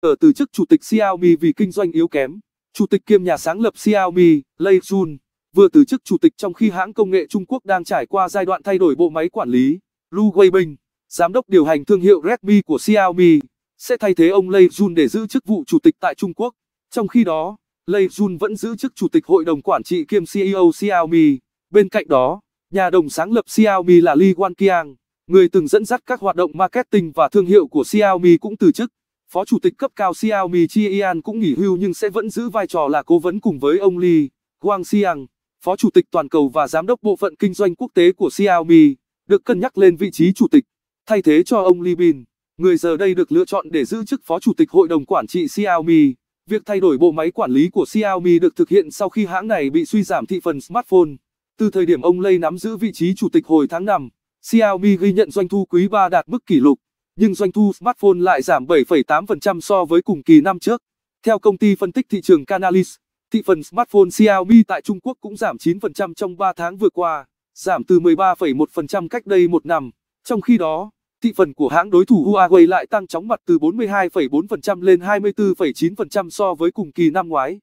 Ở từ chức chủ tịch Xiaomi vì kinh doanh yếu kém, chủ tịch kiêm nhà sáng lập Xiaomi, Lei Jun, vừa từ chức chủ tịch trong khi hãng công nghệ Trung Quốc đang trải qua giai đoạn thay đổi bộ máy quản lý. Lu Weibing, giám đốc điều hành thương hiệu Redmi của Xiaomi, sẽ thay thế ông Lei Jun để giữ chức vụ chủ tịch tại Trung Quốc. Trong khi đó, Lei Jun vẫn giữ chức chủ tịch hội đồng quản trị kiêm CEO Xiaomi. Bên cạnh đó, nhà đồng sáng lập Xiaomi là Li Wanqiang, người từng dẫn dắt các hoạt động marketing và thương hiệu của Xiaomi cũng từ chức. Phó chủ tịch cấp cao Xiaomi Chian cũng nghỉ hưu nhưng sẽ vẫn giữ vai trò là cố vấn cùng với ông Li Guangxiang, Phó chủ tịch toàn cầu và giám đốc bộ phận kinh doanh quốc tế của Xiaomi, được cân nhắc lên vị trí chủ tịch, thay thế cho ông Li Bin, người giờ đây được lựa chọn để giữ chức phó chủ tịch hội đồng quản trị Xiaomi. Việc thay đổi bộ máy quản lý của Xiaomi được thực hiện sau khi hãng này bị suy giảm thị phần smartphone. Từ thời điểm ông Lei nắm giữ vị trí chủ tịch hồi tháng 5, Xiaomi ghi nhận doanh thu quý 3 đạt mức kỷ lục nhưng doanh thu smartphone lại giảm 7,8% so với cùng kỳ năm trước. Theo công ty phân tích thị trường Canalys, thị phần smartphone Xiaomi tại Trung Quốc cũng giảm 9% trong 3 tháng vừa qua, giảm từ 13,1% cách đây một năm. Trong khi đó, thị phần của hãng đối thủ Huawei lại tăng chóng mặt từ 42,4% lên 24,9% so với cùng kỳ năm ngoái.